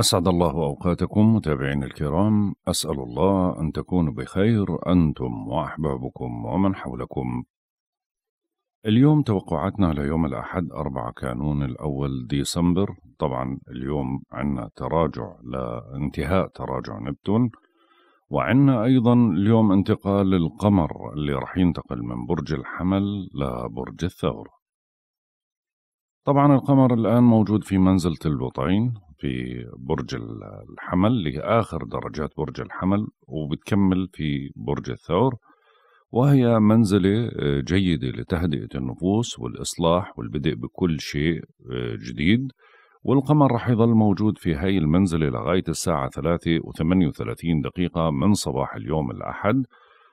أسعد الله أوقاتكم متابعين الكرام أسأل الله أن تكونوا بخير أنتم وأحبابكم ومن حولكم اليوم توقعاتنا ليوم الأحد 4 كانون الأول ديسمبر طبعا اليوم عندنا تراجع لانتهاء تراجع نبتون وعندنا أيضا اليوم انتقال القمر اللي رح ينتقل من برج الحمل لبرج الثور طبعا القمر الآن موجود في منزلة البطين في برج الحمل لآخر درجات برج الحمل وبتكمل في برج الثور وهي منزلة آه، جيدة لتهدئة النفوس والإصلاح والبدء بكل شيء آه، جديد والقمر رح يظل موجود في هاي المنزلة لغاية الساعة 3 و38 دقيقة من صباح اليوم الأحد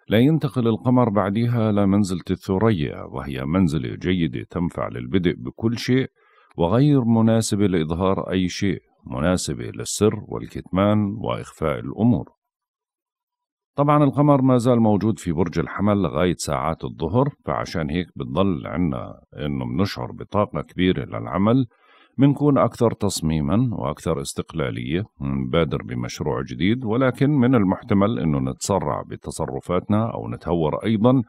لا ينتقل القمر بعدها لمنزلة الثريا وهي منزلة جيدة تنفع للبدء بكل شيء وغير مناسبة لإظهار أي شيء مناسبة للسر والكتمان وإخفاء الأمور طبعا القمر ما زال موجود في برج الحمل لغاية ساعات الظهر فعشان هيك بتضل عنا إنه بنشعر بطاقة كبيرة للعمل بنكون أكثر تصميما وأكثر استقلالية بادر بمشروع جديد ولكن من المحتمل أنه نتسرع بتصرفاتنا أو نتهور أيضا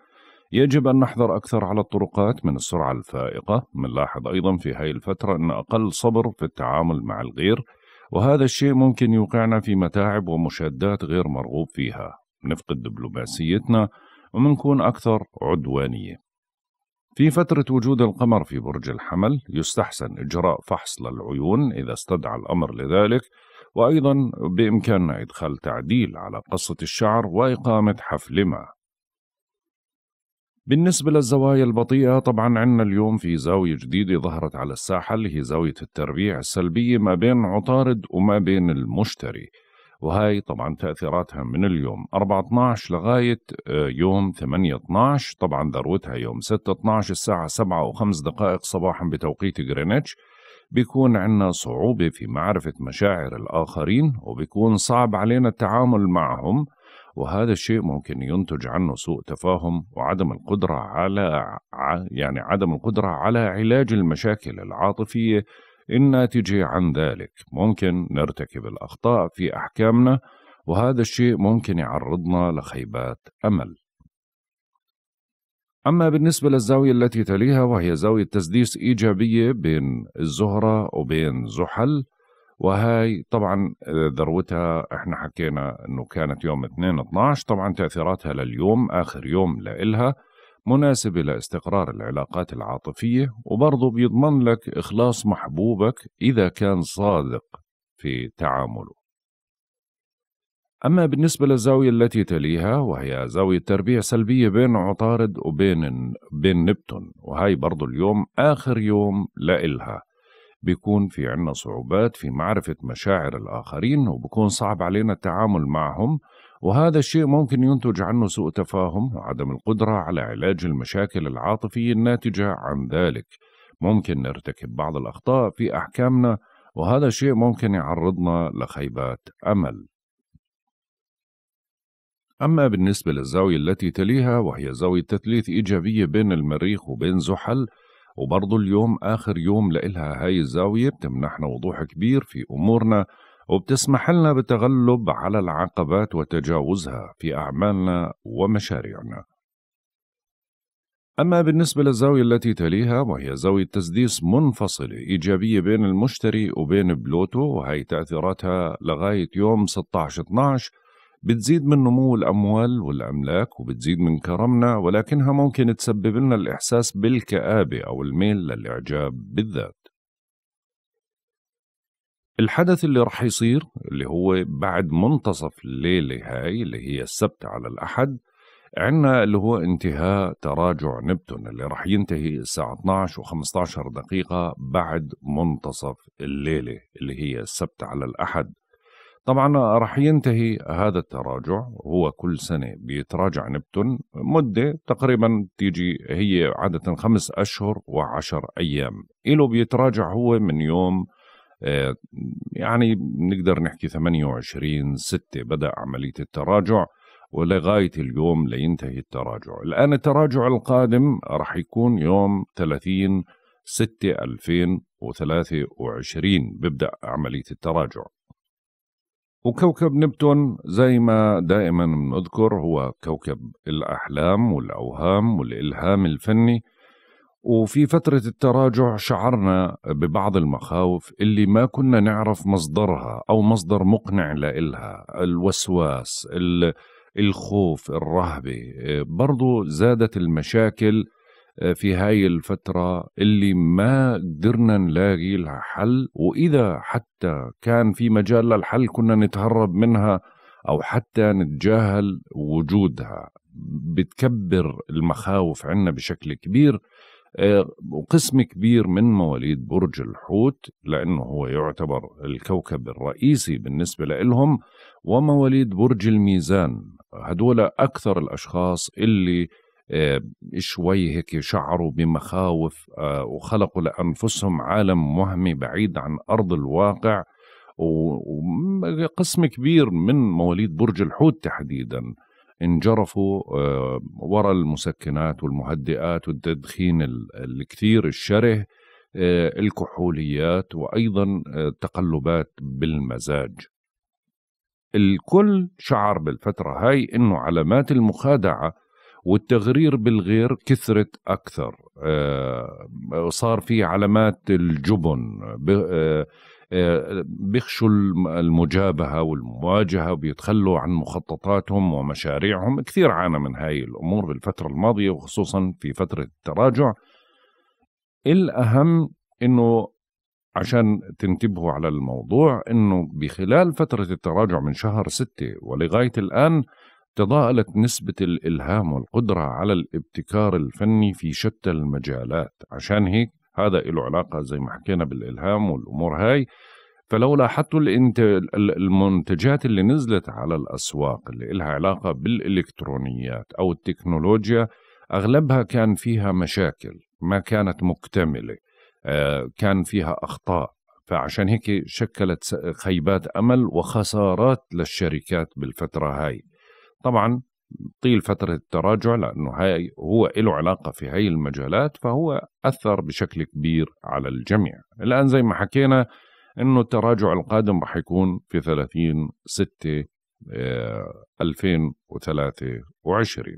يجب أن نحذر أكثر على الطرقات من السرعة الفائقة منلاحظ أيضا في هاي الفترة أن أقل صبر في التعامل مع الغير وهذا الشيء ممكن يوقعنا في متاعب ومشادات غير مرغوب فيها نفقد دبلوماسيتنا ومنكون أكثر عدوانية في فترة وجود القمر في برج الحمل يستحسن إجراء فحص للعيون إذا استدعى الأمر لذلك وأيضا بإمكاننا إدخال تعديل على قصة الشعر وإقامة حفل ما بالنسبة للزوايا البطيئة طبعا عندنا اليوم في زاوية جديدة ظهرت على الساحة اللي هي زاوية التربيع السلبية ما بين عطارد وما بين المشتري وهي طبعا تأثيراتها من اليوم 4-12 لغاية آه، يوم 8-12 طبعا ذروتها يوم 6-12 الساعة 7 وخمس دقائق صباحا بتوقيت غرينتش بيكون عندنا صعوبة في معرفة مشاعر الآخرين وبيكون صعب علينا التعامل معهم وهذا الشيء ممكن ينتج عنه سوء تفاهم وعدم القدرة على يعني عدم القدرة على علاج المشاكل العاطفية الناتجة عن ذلك ممكن نرتكب الأخطاء في أحكامنا وهذا الشيء ممكن يعرضنا لخيبات أمل أما بالنسبة للزاوية التي تليها وهي زاوية تسديس إيجابية بين الزهرة وبين زحل وهي طبعا آه، ذروتها احنا حكينا انه كانت يوم 2 12 طبعا تاثيراتها لليوم اخر يوم لإلها مناسبة لاستقرار العلاقات العاطفية وبرضه بيضمن لك إخلاص محبوبك إذا كان صادق في تعامله أما بالنسبة للزاوية التي تليها وهي زاوية تربيع سلبية بين عطارد وبين بين نبتون وهي برضو اليوم آخر يوم لإلها بيكون في عنا صعوبات في معرفة مشاعر الآخرين وبكون صعب علينا التعامل معهم وهذا الشيء ممكن ينتج عنه سوء تفاهم وعدم القدرة على علاج المشاكل العاطفية الناتجة عن ذلك ممكن نرتكب بعض الأخطاء في أحكامنا وهذا الشيء ممكن يعرضنا لخيبات أمل أما بالنسبة للزاوية التي تليها وهي زاوية تثليث إيجابية بين المريخ وبين زحل وبرضه اليوم آخر يوم لإلها هاي الزاوية بتمنحنا وضوح كبير في أمورنا وبتسمح لنا بالتغلب على العقبات وتجاوزها في أعمالنا ومشاريعنا أما بالنسبة للزاوية التي تليها وهي زاوية تسديس منفصلة إيجابية بين المشتري وبين بلوتو وهي تأثيراتها لغاية يوم 16 12 بتزيد من نمو الأموال والأملاك وبتزيد من كرمنا ولكنها ممكن تسبب لنا الإحساس بالكآبة أو الميل للإعجاب بالذات الحدث اللي رح يصير اللي هو بعد منتصف الليلة هاي اللي هي السبت على الأحد عنا اللي هو انتهاء تراجع نبتون اللي رح ينتهي الساعة 12 و15 دقيقة بعد منتصف الليلة اللي هي السبت على الأحد طبعا راح ينتهي هذا التراجع هو كل سنة بيتراجع نبتون مدة تقريبا تيجي هي عادة خمس أشهر وعشر أيام إله بيتراجع هو من يوم آه، يعني نقدر نحكي 28 6 بدأ عملية التراجع ولغاية اليوم لينتهي التراجع الآن التراجع القادم راح يكون يوم 30 6 2023 بيبدأ عملية التراجع وكوكب نبتون زي ما دائما بنذكر هو كوكب الأحلام والأوهام والإلهام الفني وفي فترة التراجع شعرنا ببعض المخاوف اللي ما كنا نعرف مصدرها أو مصدر مقنع لإلها الوسواس الخوف الرهبة برضو زادت المشاكل آه، في هاي الفترة اللي ما قدرنا نلاقي لها حل وإذا حتى كان في مجال للحل كنا نتهرب منها أو حتى نتجاهل وجودها بتكبر المخاوف عنا بشكل كبير آه، وقسم كبير من مواليد برج الحوت لأنه هو يعتبر الكوكب الرئيسي بالنسبة لهم ومواليد برج الميزان هدول أكثر الأشخاص اللي آه، شوي هيك شعروا بمخاوف آه، وخلقوا لانفسهم عالم وهمي بعيد عن ارض الواقع وقسم كبير من مواليد برج الحوت تحديدا انجرفوا آه، وراء المسكنات والمهدئات والتدخين الكثير الشره الكحوليات وايضا تقلبات بالمزاج الكل شعر بالفتره هاي انه علامات المخادعه والتغرير بالغير كثرت أكثر آه، صار في علامات الجبن آه، آه، بيخشوا المجابهة والمواجهة وبيتخلوا عن مخططاتهم ومشاريعهم كثير عانى من هاي الأمور بالفترة الماضية وخصوصا في فترة التراجع الأهم أنه عشان تنتبهوا على الموضوع أنه بخلال فترة التراجع من شهر ستة ولغاية الآن تضاءلت نسبة الإلهام والقدرة على الابتكار الفني في شتى المجالات عشان هيك هذا له علاقة زي ما حكينا بالإلهام والأمور هاي فلو لاحظتوا المنتجات اللي نزلت على الأسواق اللي لها علاقة بالإلكترونيات أو التكنولوجيا أغلبها كان فيها مشاكل ما كانت مكتملة آه، كان فيها أخطاء فعشان هيك شكلت خيبات أمل وخسارات للشركات بالفترة هاي طبعا طيل فترة التراجع لأنه هاي هو له علاقة في هاي المجالات فهو أثر بشكل كبير على الجميع الآن زي ما حكينا أنه التراجع القادم رح يكون في 30 6 2023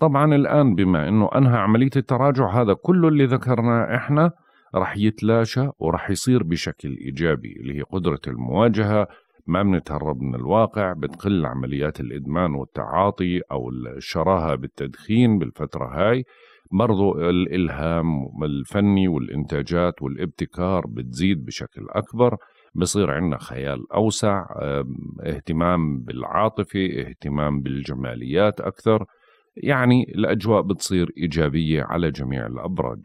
طبعا الآن بما أنه أنهى عملية التراجع هذا كله اللي ذكرناه إحنا رح يتلاشى ورح يصير بشكل إيجابي اللي هي قدرة المواجهة ما بنتهرب من الواقع بتقل عمليات الإدمان والتعاطي أو الشراهة بالتدخين بالفترة هاي برضو الإلهام الفني والإنتاجات والابتكار بتزيد بشكل أكبر بصير عندنا خيال أوسع اهتمام بالعاطفة اهتمام بالجماليات أكثر يعني الأجواء بتصير إيجابية على جميع الأبراج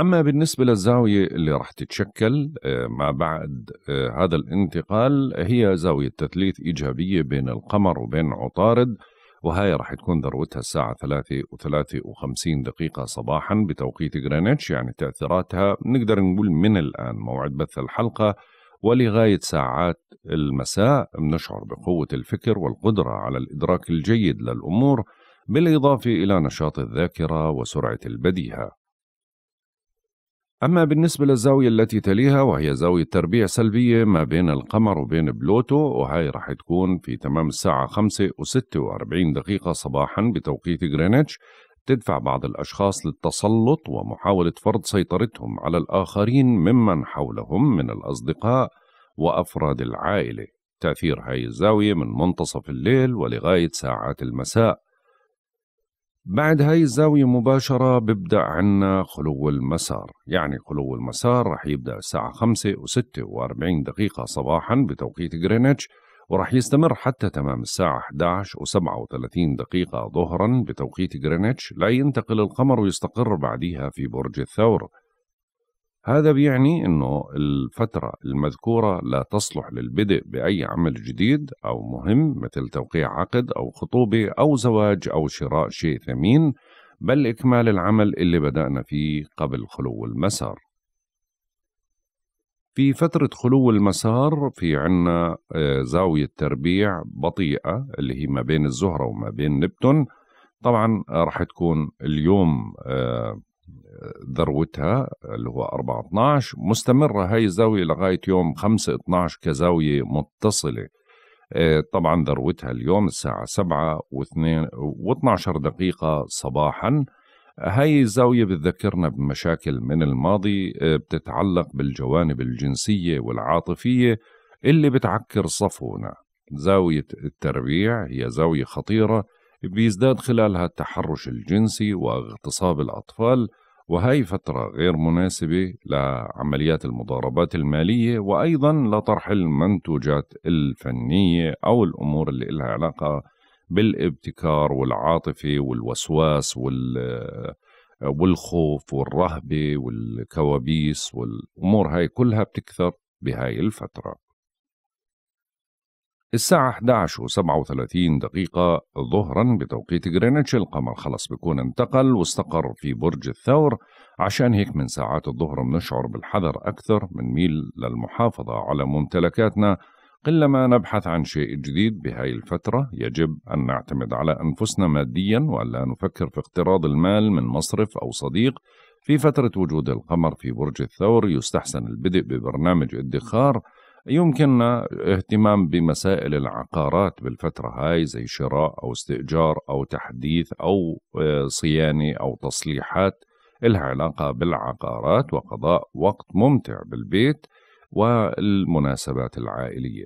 أما بالنسبة للزاوية اللي راح تتشكل آه، ما بعد آه، هذا الانتقال هي زاوية تثليث إيجابية بين القمر وبين عطارد وهي راح تكون ذروتها الساعة 3 و53 دقيقة صباحا بتوقيت غرينتش يعني تأثيراتها نقدر نقول من الآن موعد بث الحلقة ولغاية ساعات المساء نشعر بقوة الفكر والقدرة على الإدراك الجيد للأمور بالإضافة إلى نشاط الذاكرة وسرعة البديهة أما بالنسبة للزاوية التي تليها وهي زاوية تربيع سلبية ما بين القمر وبين بلوتو وهي راح تكون في تمام الساعة 5 و46 دقيقة صباحا بتوقيت غرينتش تدفع بعض الأشخاص للتسلط ومحاولة فرض سيطرتهم على الآخرين ممن حولهم من الأصدقاء وأفراد العائلة تأثير هاي الزاوية من منتصف الليل ولغاية ساعات المساء بعد هاي الزاوية مباشرة ببدأ عنا خلو المسار يعني خلو المسار رح يبدأ الساعة 5 و 46 دقيقة صباحا بتوقيت غرينتش ورح يستمر حتى تمام الساعة 11 و 37 دقيقة ظهرا بتوقيت غرينتش لا ينتقل القمر ويستقر بعدها في برج الثور هذا بيعني أنه الفترة المذكورة لا تصلح للبدء بأي عمل جديد أو مهم مثل توقيع عقد أو خطوبة أو زواج أو شراء شيء ثمين بل إكمال العمل اللي بدأنا فيه قبل خلو المسار في فترة خلو المسار في عنا آه، زاوية تربيع بطيئة اللي هي ما بين الزهرة وما بين نبتون طبعا رح تكون اليوم آه، ذروتها اللي هو 4 12 مستمرة هاي الزاوية لغاية يوم 5 12 كزاوية متصلة آه، طبعا ذروتها اليوم الساعة 7 و12 دقيقة صباحا هاي الزاوية بتذكرنا بمشاكل من الماضي آه، بتتعلق بالجوانب الجنسية والعاطفية اللي بتعكر صفونا زاوية التربيع هي زاوية خطيرة بيزداد خلالها التحرش الجنسي واغتصاب الأطفال وهي فترة غير مناسبة لعمليات المضاربات المالية وأيضا لطرح المنتوجات الفنية أو الأمور اللي لها علاقة بالابتكار والعاطفة والوسواس وال والخوف والرهبة والكوابيس والأمور هاي كلها بتكثر بهاي الفترة الساعة 11 و37 دقيقة ظهرا بتوقيت جرينتش القمر خلاص بيكون انتقل واستقر في برج الثور عشان هيك من ساعات الظهر بنشعر بالحذر أكثر بنميل للمحافظة على ممتلكاتنا قلما نبحث عن شيء جديد بهاي الفترة يجب أن نعتمد على أنفسنا ماديا وألا نفكر في اقتراض المال من مصرف أو صديق في فترة وجود القمر في برج الثور يستحسن البدء ببرنامج ادخار يمكننا اهتمام بمسائل العقارات بالفترة هاي زي شراء أو استئجار أو تحديث أو آه، صيانة أو تصليحات لها علاقة بالعقارات وقضاء وقت ممتع بالبيت والمناسبات العائلية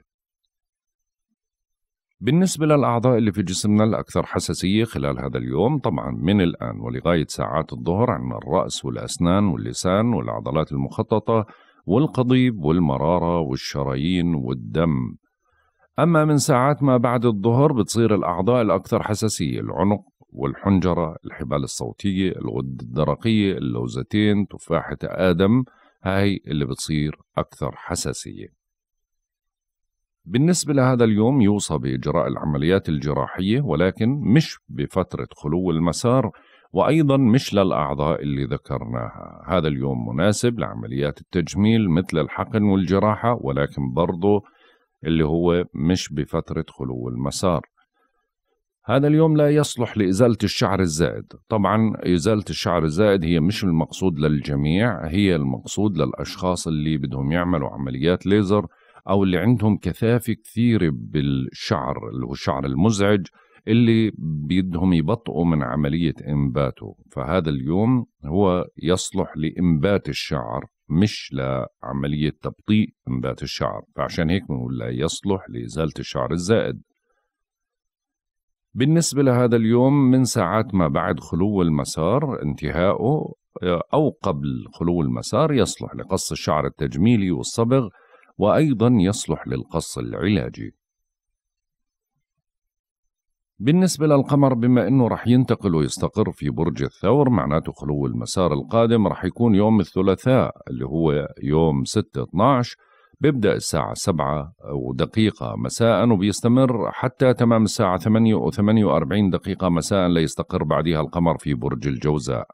بالنسبة للأعضاء اللي في جسمنا الأكثر حساسية خلال هذا اليوم طبعا من الآن ولغاية ساعات الظهر عندنا الرأس والأسنان واللسان والعضلات المخططة والقضيب والمرارة والشرايين والدم أما من ساعات ما بعد الظهر بتصير الأعضاء الأكثر حساسية العنق والحنجرة الحبال الصوتية الغدة الدرقية اللوزتين تفاحة آدم هاي اللي بتصير أكثر حساسية بالنسبة لهذا اليوم يوصى بإجراء العمليات الجراحية ولكن مش بفترة خلو المسار وأيضا مش للأعضاء اللي ذكرناها هذا اليوم مناسب لعمليات التجميل مثل الحقن والجراحة ولكن برضه اللي هو مش بفترة خلو المسار هذا اليوم لا يصلح لإزالة الشعر الزائد طبعا إزالة الشعر الزائد هي مش المقصود للجميع هي المقصود للأشخاص اللي بدهم يعملوا عمليات ليزر أو اللي عندهم كثافة كثيرة بالشعر اللي هو الشعر المزعج اللي بدهم يبطئوا من عملية إنباته فهذا اليوم هو يصلح لإنبات الشعر مش لعملية تبطيء إنبات الشعر فعشان هيك بنقول لا يصلح لإزالة الشعر الزائد بالنسبة لهذا اليوم من ساعات ما بعد خلو المسار انتهائه أو قبل خلو المسار يصلح لقص الشعر التجميلي والصبغ وأيضا يصلح للقص العلاجي بالنسبة للقمر بما أنه رح ينتقل ويستقر في برج الثور معناته خلو المسار القادم رح يكون يوم الثلاثاء اللي هو يوم 6 12 بيبدأ الساعة 7 ودقيقة مساء وبيستمر حتى تمام الساعة 8 و48 دقيقة مساء ليستقر بعدها القمر في برج الجوزاء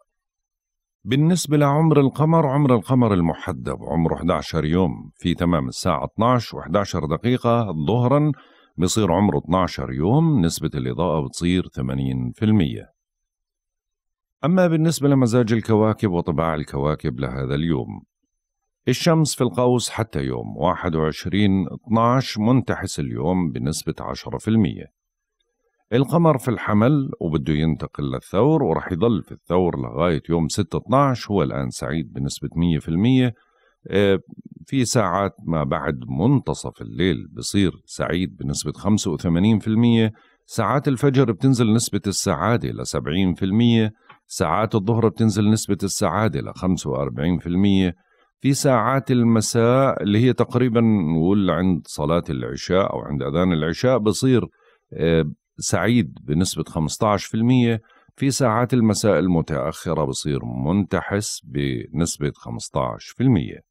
بالنسبة لعمر القمر عمر القمر المحدب عمره 11 يوم في تمام الساعة 12 و11 دقيقة ظهراً بصير عمره 12 يوم نسبة الإضاءة بتصير 80% أما بالنسبة لمزاج الكواكب وطباع الكواكب لهذا اليوم الشمس في القوس حتى يوم 21 12 منتحس اليوم بنسبة 10% القمر في الحمل وبده ينتقل للثور ورح يضل في الثور لغاية يوم 6 12 هو الآن سعيد بنسبة 100% آه، في ساعات ما بعد منتصف الليل بصير سعيد بنسبة 85% ساعات الفجر بتنزل نسبة السعادة ل 70% ساعات الظهر بتنزل نسبة السعادة ل 45% في ساعات المساء اللي هي تقريبا نقول عند صلاة العشاء أو عند أذان العشاء بصير آه، سعيد بنسبة 15% في ساعات المساء المتأخرة بصير منتحس بنسبة 15%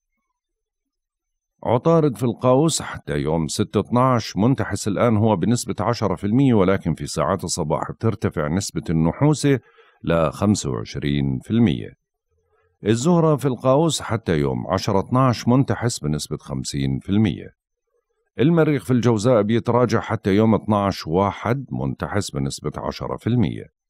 عطارد في القوس حتى يوم 6/12 منتحس الآن هو بنسبة 10% ولكن في ساعات الصباح بترتفع نسبة النحوسة ل 25%. الزهرة في القوس حتى يوم 10/12 منتحس بنسبة 50%. المريخ في الجوزاء بيتراجع حتى يوم 12/1 منتحس بنسبة 10%.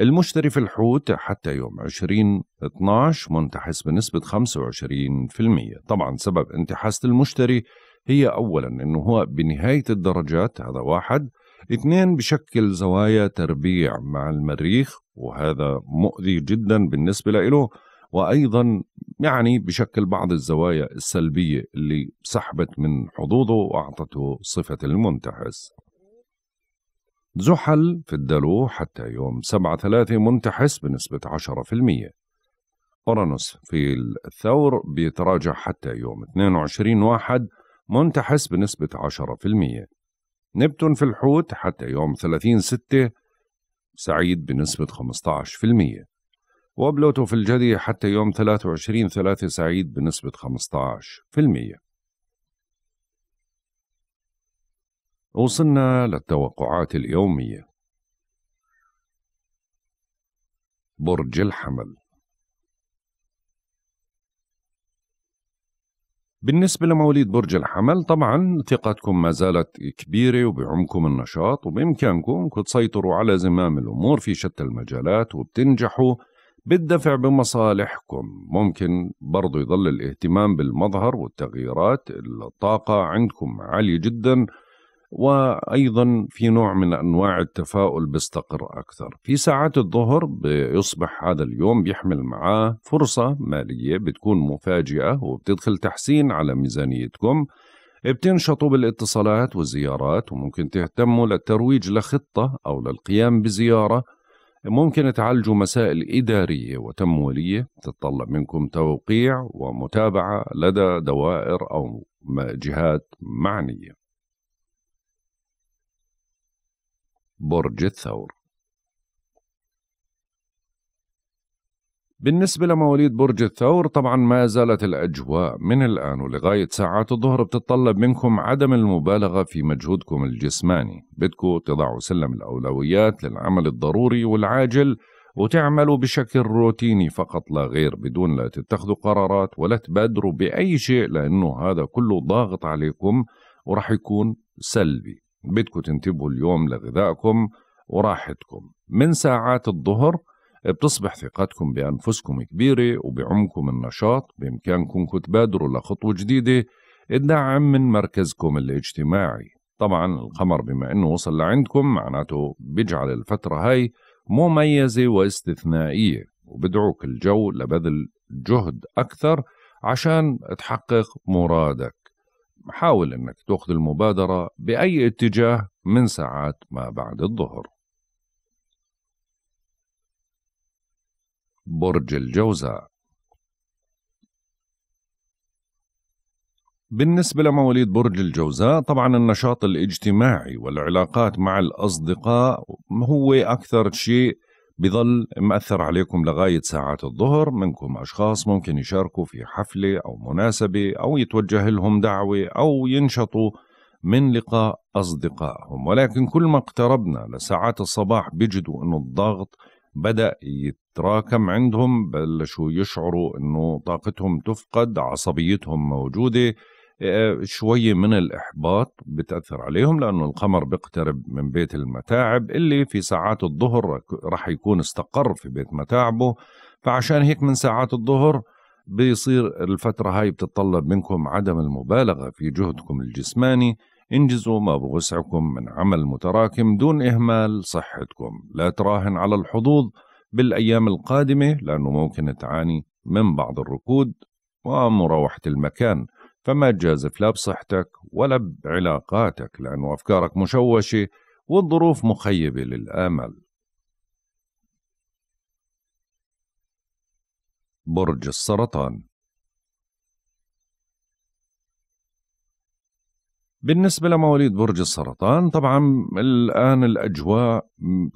المشتري في الحوت حتى يوم 20 12 منتحس بنسبة 25% طبعا سبب انتحاسة المشتري هي أولا أنه هو بنهاية الدرجات هذا واحد اثنين بشكل زوايا تربيع مع المريخ وهذا مؤذي جدا بالنسبة له وأيضا يعني بشكل بعض الزوايا السلبية اللي سحبت من حظوظه وأعطته صفة المنتحس زحل في الدلو حتى يوم 7 3 منتحس بنسبة عشرة في المية أورانوس في الثور بيتراجع حتى يوم 22 واحد منتحس بنسبة عشرة في المية نبتون في الحوت حتى يوم 30 6 سعيد بنسبة 15% وبلوتو في الجدي حتى يوم 23 3 سعيد بنسبة 15% وصلنا للتوقعات اليومية برج الحمل بالنسبة لمواليد برج الحمل طبعا ثقتكم ما زالت كبيرة وبعمكم النشاط وبإمكانكم تسيطروا على زمام الأمور في شتى المجالات وبتنجحوا بالدفع بمصالحكم ممكن برضو يظل الاهتمام بالمظهر والتغييرات الطاقة عندكم عالية جداً وأيضا في نوع من أنواع التفاؤل بيستقر أكثر في ساعات الظهر بيصبح هذا اليوم بيحمل معاه فرصة مالية بتكون مفاجئة وبتدخل تحسين على ميزانيتكم بتنشطوا بالاتصالات والزيارات وممكن تهتموا للترويج لخطة أو للقيام بزيارة ممكن تعالجوا مسائل إدارية وتمويلية تتطلب منكم توقيع ومتابعة لدى دوائر أو جهات معنية برج الثور بالنسبة لمواليد برج الثور طبعا ما زالت الأجواء من الآن ولغاية ساعات الظهر بتطلب منكم عدم المبالغة في مجهودكم الجسماني بدكم تضعوا سلم الأولويات للعمل الضروري والعاجل وتعملوا بشكل روتيني فقط لا غير بدون لا تتخذوا قرارات ولا تبادروا بأي شيء لأنه هذا كله ضاغط عليكم ورح يكون سلبي بدكم تنتبهوا اليوم لغذائكم وراحتكم من ساعات الظهر بتصبح ثقتكم بأنفسكم كبيرة وبعمكم النشاط بإمكانكم تبادروا لخطوة جديدة الدعم من مركزكم الاجتماعي طبعا القمر بما أنه وصل لعندكم معناته بيجعل الفترة هاي مميزة واستثنائية وبدعوك الجو لبذل جهد أكثر عشان تحقق مرادك حاول انك تاخذ المبادره باي اتجاه من ساعات ما بعد الظهر. برج الجوزاء بالنسبة لمواليد برج الجوزاء طبعا النشاط الاجتماعي والعلاقات مع الأصدقاء هو أكثر شيء بظل مأثر عليكم لغاية ساعات الظهر منكم أشخاص ممكن يشاركوا في حفلة أو مناسبة أو يتوجه لهم دعوة أو ينشطوا من لقاء أصدقائهم ولكن كل ما اقتربنا لساعات الصباح بيجدوا أنه الضغط بدأ يتراكم عندهم بلشوا يشعروا أنه طاقتهم تفقد عصبيتهم موجودة آه، شوي من الإحباط بتأثر عليهم لأنه القمر بيقترب من بيت المتاعب اللي في ساعات الظهر رح يكون استقر في بيت متاعبه فعشان هيك من ساعات الظهر بيصير الفترة هاي بتتطلب منكم عدم المبالغة في جهدكم الجسماني انجزوا ما بوسعكم من عمل متراكم دون إهمال صحتكم لا تراهن على الحظوظ بالأيام القادمة لأنه ممكن تعاني من بعض الركود ومراوحة المكان فما تجازف لا بصحتك ولا بعلاقاتك لأنه أفكارك مشوشة والظروف مخيبة للآمل برج السرطان بالنسبة لمواليد برج السرطان طبعا الآن الأجواء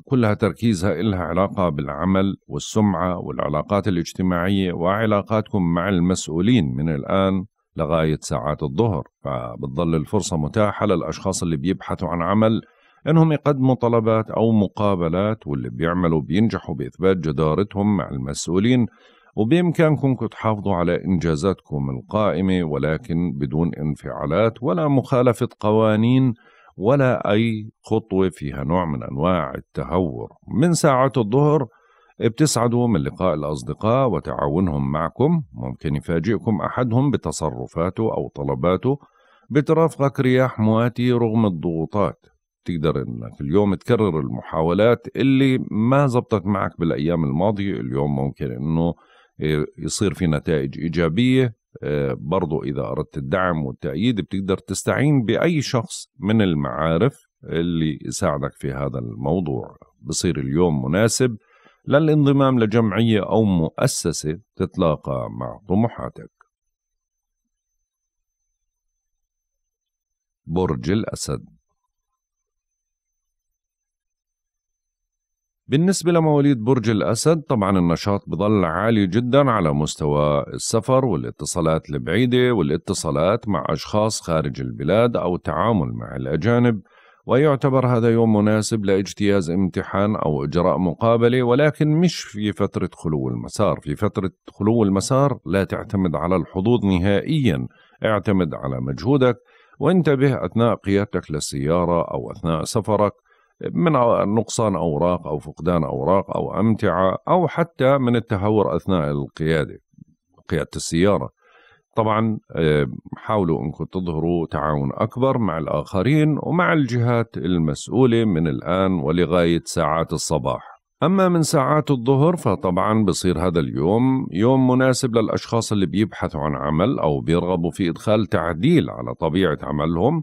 كلها تركيزها إلها علاقة بالعمل والسمعة والعلاقات الاجتماعية وعلاقاتكم مع المسؤولين من الآن لغاية ساعات الظهر فبتظل الفرصة متاحة للأشخاص اللي بيبحثوا عن عمل انهم يقدموا طلبات او مقابلات واللي بيعملوا بينجحوا باثبات جدارتهم مع المسؤولين وبامكانكم تحافظوا على انجازاتكم القائمه ولكن بدون انفعالات ولا مخالفه قوانين ولا اي خطوه فيها نوع من انواع التهور من ساعات الظهر بتسعدوا من لقاء الأصدقاء وتعاونهم معكم ممكن يفاجئكم أحدهم بتصرفاته أو طلباته بترافقك رياح مواتي رغم الضغوطات تقدر انك اليوم تكرر المحاولات اللي ما زبطت معك بالايام الماضيه اليوم ممكن انه يصير في نتائج ايجابيه آه، برضو اذا اردت الدعم والتأييد بتقدر تستعين باي شخص من المعارف اللي يساعدك في هذا الموضوع بصير اليوم مناسب للانضمام لجمعية أو مؤسسة تتلاقى مع طموحاتك برج الأسد بالنسبة لمواليد برج الأسد طبعا النشاط بظل عالي جدا على مستوى السفر والاتصالات البعيدة والاتصالات مع أشخاص خارج البلاد أو التعامل مع الأجانب ويعتبر هذا يوم مناسب لاجتياز امتحان أو إجراء مقابلة ولكن مش في فترة خلو المسار في فترة خلو المسار لا تعتمد على الحظوظ نهائيا اعتمد على مجهودك وانتبه أثناء قيادتك للسيارة أو أثناء سفرك من نقصان أوراق أو فقدان أوراق أو أمتعة أو حتى من التهور أثناء القيادة قيادة السيارة طبعا آه، حاولوا انكم تظهروا تعاون اكبر مع الاخرين ومع الجهات المسؤوله من الان ولغايه ساعات الصباح أما من ساعات الظهر فطبعا بصير هذا اليوم يوم مناسب للأشخاص اللي بيبحثوا عن عمل أو بيرغبوا في إدخال تعديل على طبيعة عملهم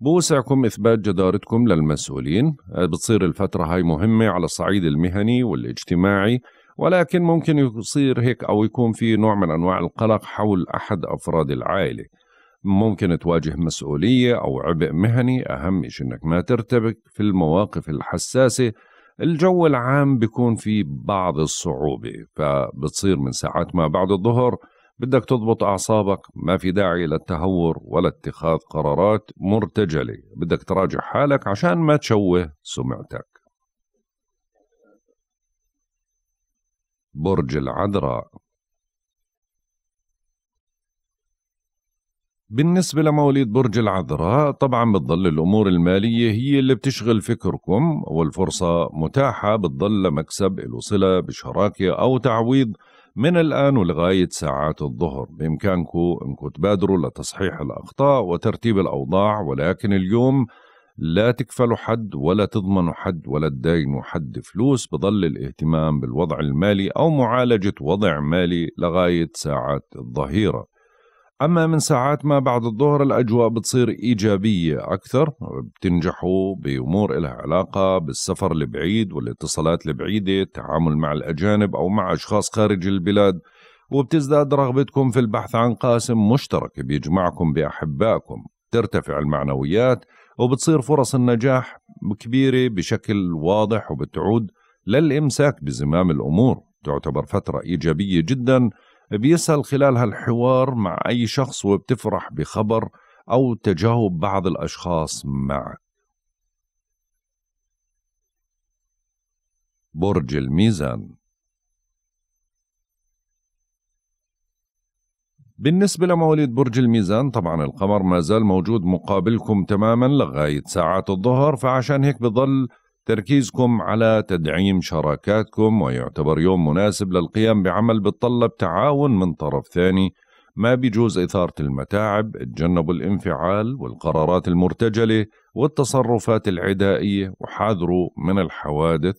بوسعكم إثبات جدارتكم للمسؤولين آه، بتصير الفترة هاي مهمة على الصعيد المهني والاجتماعي ولكن ممكن يصير هيك أو يكون في نوع من أنواع القلق حول أحد أفراد العائلة ممكن تواجه مسؤولية أو عبء مهني أهم شيء أنك ما ترتبك في المواقف الحساسة الجو العام بيكون في بعض الصعوبة فبتصير من ساعات ما بعد الظهر بدك تضبط أعصابك ما في داعي للتهور ولا اتخاذ قرارات مرتجلة بدك تراجع حالك عشان ما تشوه سمعتك برج العذراء بالنسبة لمواليد برج العذراء طبعا بتضل الأمور المالية هي اللي بتشغل فكركم والفرصة متاحة بتضل لمكسب له صلة بشراكة أو تعويض من الآن ولغاية ساعات الظهر بإمكانكم أنكم تبادروا لتصحيح الأخطاء وترتيب الأوضاع ولكن اليوم لا تكفلوا حد ولا تضمنوا حد ولا تداينوا حد فلوس بضل الاهتمام بالوضع المالي أو معالجة وضع مالي لغاية ساعات الظهيرة أما من ساعات ما بعد الظهر الأجواء بتصير إيجابية أكثر بتنجحوا بأمور إلها علاقة بالسفر البعيد والاتصالات البعيدة التعامل مع الأجانب أو مع أشخاص خارج البلاد وبتزداد رغبتكم في البحث عن قاسم مشترك بيجمعكم بأحبائكم ترتفع المعنويات وبتصير فرص النجاح كبيرة بشكل واضح وبتعود للإمساك بزمام الأمور تعتبر فترة إيجابية جدا بيسهل خلالها الحوار مع أي شخص وبتفرح بخبر أو تجاوب بعض الأشخاص معك برج الميزان بالنسبة لمواليد برج الميزان طبعا القمر ما زال موجود مقابلكم تماما لغاية ساعات الظهر فعشان هيك بضل تركيزكم على تدعيم شراكاتكم ويعتبر يوم مناسب للقيام بعمل بتطلب تعاون من طرف ثاني ما بيجوز إثارة المتاعب تجنبوا الانفعال والقرارات المرتجلة والتصرفات العدائية وحاذروا من الحوادث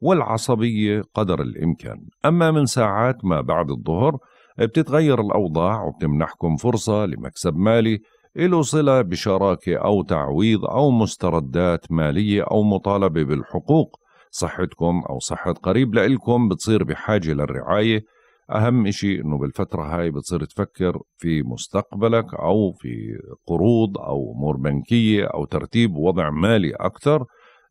والعصبية قدر الإمكان أما من ساعات ما بعد الظهر بتتغير الأوضاع وبتمنحكم فرصة لمكسب مالي له صلة بشراكة أو تعويض أو مستردات مالية أو مطالبة بالحقوق صحتكم أو صحة قريب لإلكم بتصير بحاجة للرعاية أهم إشي إنه بالفترة هاي بتصير تفكر في مستقبلك أو في قروض أو أمور بنكية أو ترتيب وضع مالي أكثر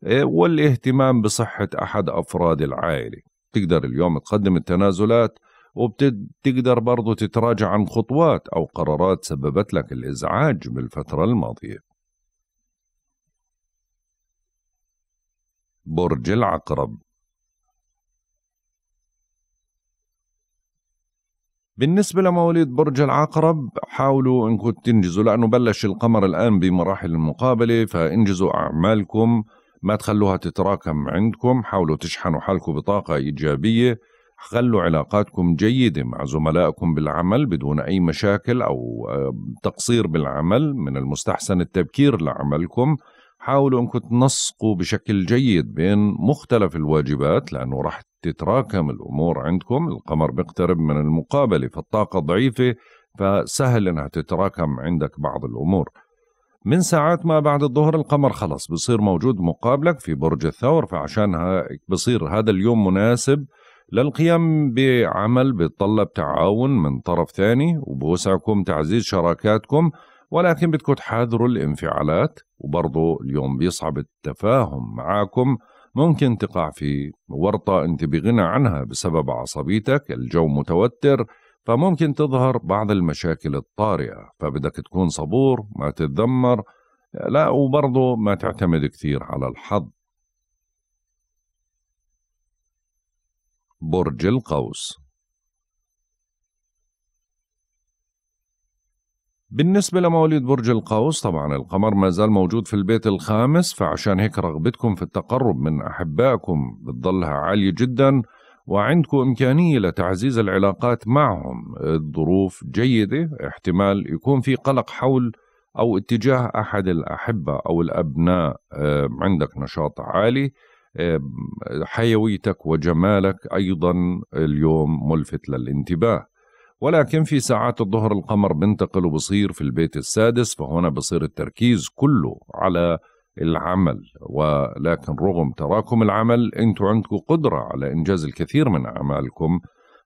آه، والاهتمام بصحة أحد أفراد العائلة تقدر اليوم تقدم التنازلات وبتقدر برضو تتراجع عن خطوات أو قرارات سببت لك الإزعاج بالفترة الماضية برج العقرب بالنسبة لمواليد برج العقرب حاولوا إنكم تنجزوا لأنه بلش القمر الآن بمراحل المقابلة فانجزوا أعمالكم ما تخلوها تتراكم عندكم حاولوا تشحنوا حالكم بطاقة إيجابية خلوا علاقاتكم جيدة مع زملائكم بالعمل بدون أي مشاكل أو آه، تقصير بالعمل من المستحسن التبكير لعملكم حاولوا أنكم تنسقوا بشكل جيد بين مختلف الواجبات لأنه راح تتراكم الأمور عندكم القمر بيقترب من المقابلة فالطاقة ضعيفة فسهل أنها تتراكم عندك بعض الأمور من ساعات ما بعد الظهر القمر خلص بصير موجود مقابلك في برج الثور فعشان بصير هذا اليوم مناسب للقيام بعمل بيتطلب تعاون من طرف ثاني وبوسعكم تعزيز شراكاتكم ولكن بدكم تحاذروا الانفعالات وبرضه اليوم بيصعب التفاهم معاكم ممكن تقع في ورطة أنت بغنى عنها بسبب عصبيتك الجو متوتر فممكن تظهر بعض المشاكل الطارئة فبدك تكون صبور ما تتذمر لا وبرضه ما تعتمد كثير على الحظ برج القوس بالنسبة لمواليد برج القوس طبعا القمر ما زال موجود في البيت الخامس فعشان هيك رغبتكم في التقرب من أحبائكم بتضلها عالية جدا وعندكم إمكانية لتعزيز العلاقات معهم الظروف جيدة احتمال يكون في قلق حول أو اتجاه أحد الأحبة أو الأبناء آه، عندك نشاط عالي حيويتك وجمالك ايضا اليوم ملفت للانتباه ولكن في ساعات الظهر القمر بنتقل وبصير في البيت السادس فهنا بصير التركيز كله على العمل ولكن رغم تراكم العمل انتم عندكم قدرة على انجاز الكثير من اعمالكم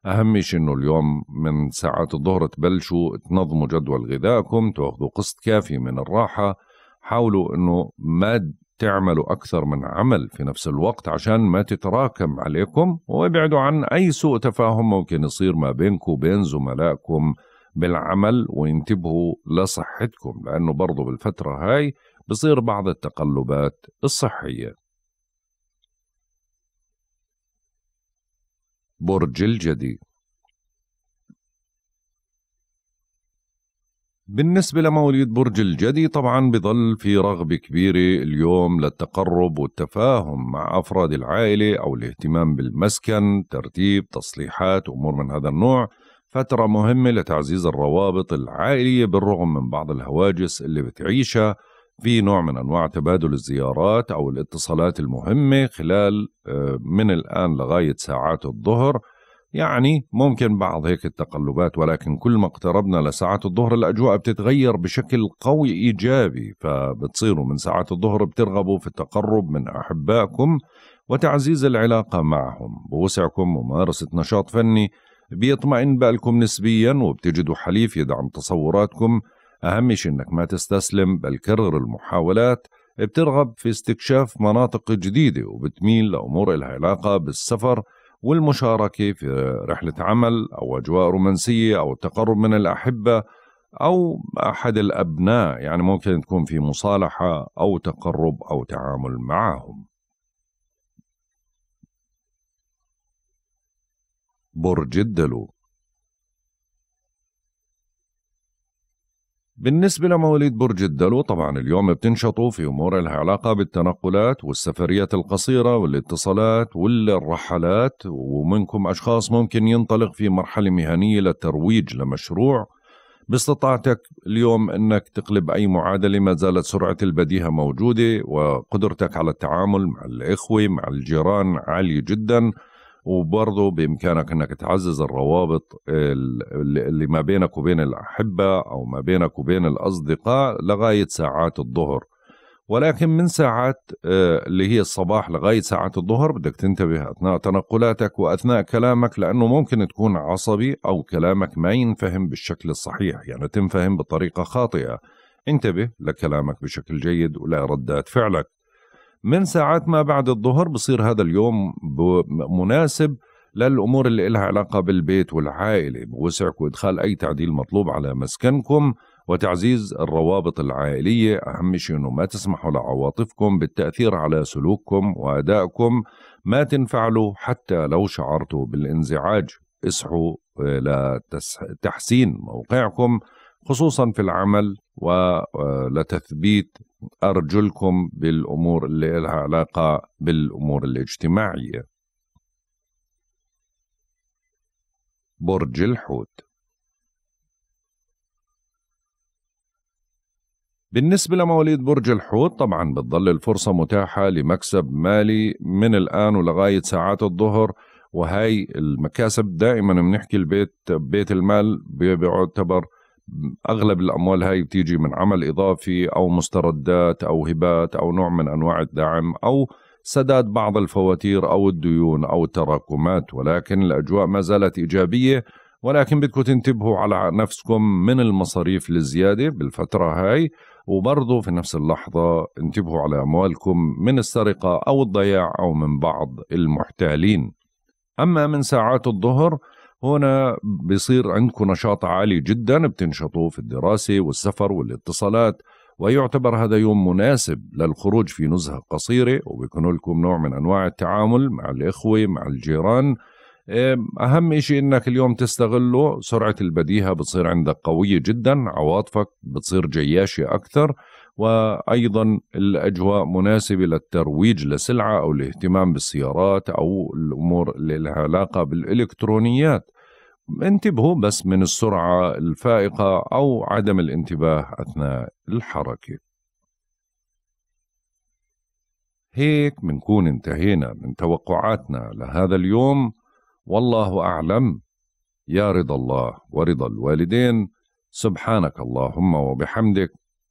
اهم شيء انه اليوم من ساعات الظهر تبلشوا تنظموا جدول غذائكم تاخذوا قسط كافي من الراحة حاولوا انه ما تعملوا أكثر من عمل في نفس الوقت عشان ما تتراكم عليكم وابعدوا عن أي سوء تفاهم ممكن يصير ما بينكم وبين زملائكم بالعمل وينتبهوا لصحتكم لأنه برضو بالفترة هاي بصير بعض التقلبات الصحية برج الجدي بالنسبة لمواليد برج الجدي طبعا بظل في رغبة كبيرة اليوم للتقرب والتفاهم مع أفراد العائلة أو الاهتمام بالمسكن ترتيب تصليحات أمور من هذا النوع فترة مهمة لتعزيز الروابط العائلية بالرغم من بعض الهواجس اللي بتعيشها في نوع من أنواع تبادل الزيارات أو الاتصالات المهمة خلال آه، من الآن لغاية ساعات الظهر يعني ممكن بعض هيك التقلبات ولكن كل ما اقتربنا لساعات الظهر الأجواء بتتغير بشكل قوي إيجابي فبتصيروا من ساعات الظهر بترغبوا في التقرب من أحبائكم وتعزيز العلاقة معهم بوسعكم ممارسة نشاط فني بيطمئن بالكم نسبيا وبتجدوا حليف يدعم تصوراتكم أهم شيء إنك ما تستسلم بل كرر المحاولات بترغب في استكشاف مناطق جديدة وبتميل لأمور العلاقة بالسفر والمشاركة في رحلة عمل أو أجواء رومانسية أو التقرب من الأحبة أو أحد الأبناء يعني ممكن تكون في مصالحة أو تقرب أو تعامل معهم برج الدلو بالنسبة لمواليد برج الدلو طبعا اليوم بتنشطوا في أمور لها علاقة بالتنقلات والسفريات القصيرة والاتصالات والرحلات ومنكم أشخاص ممكن ينطلق في مرحلة مهنية للترويج لمشروع باستطاعتك اليوم أنك تقلب أي معادلة ما زالت سرعة البديهة موجودة وقدرتك على التعامل مع الإخوة مع الجيران عالية جداً وبرضه بامكانك انك تعزز الروابط اللي ما بينك وبين الاحبه او ما بينك وبين الاصدقاء لغايه ساعات الظهر ولكن من ساعات آه، اللي هي الصباح لغايه ساعات الظهر بدك تنتبه اثناء تنقلاتك واثناء كلامك لانه ممكن تكون عصبي او كلامك ما ينفهم بالشكل الصحيح يعني تنفهم بطريقه خاطئه انتبه لكلامك بشكل جيد ولا ردات فعلك من ساعات ما بعد الظهر بصير هذا اليوم مناسب للأمور اللي لها علاقة بالبيت والعائلة بوسعكم إدخال أي تعديل مطلوب على مسكنكم وتعزيز الروابط العائلية أهم شيء أنه ما تسمحوا لعواطفكم بالتأثير على سلوككم وأدائكم ما تنفعلوا حتى لو شعرتوا بالانزعاج اسعوا آه، لتحسين موقعكم خصوصا في العمل ولتثبيت آه، أرجلكم بالأمور اللي لها علاقة بالأمور الاجتماعية برج الحوت بالنسبة لمواليد برج الحوت طبعا بتضل الفرصة متاحة لمكسب مالي من الآن ولغاية ساعات الظهر وهي المكاسب دائما بنحكي البيت بيت المال بيعتبر اغلب الاموال هاي بتيجي من عمل اضافي او مستردات او هبات او نوع من انواع الدعم او سداد بعض الفواتير او الديون او التراكمات ولكن الاجواء ما زالت ايجابيه ولكن بدكم تنتبهوا على نفسكم من المصاريف الزياده بالفتره هاي وبرضه في نفس اللحظه انتبهوا على اموالكم من السرقه او الضياع او من بعض المحتالين اما من ساعات الظهر هنا بيصير عندكم نشاط عالي جدا بتنشطوا في الدراسة والسفر والاتصالات ويعتبر هذا يوم مناسب للخروج في نزهة قصيرة وبيكون لكم نوع من أنواع التعامل مع الإخوة مع الجيران أهم شيء إنك اليوم تستغله سرعة البديهة بتصير عندك قوية جدا عواطفك بتصير جياشة أكثر وايضا الاجواء مناسبه للترويج لسلعه او الاهتمام بالسيارات او الامور اللي لها علاقه بالالكترونيات انتبهوا بس من السرعه الفائقه او عدم الانتباه اثناء الحركه هيك منكون انتهينا من توقعاتنا لهذا اليوم والله اعلم يا رضا الله ورضا الوالدين سبحانك اللهم وبحمدك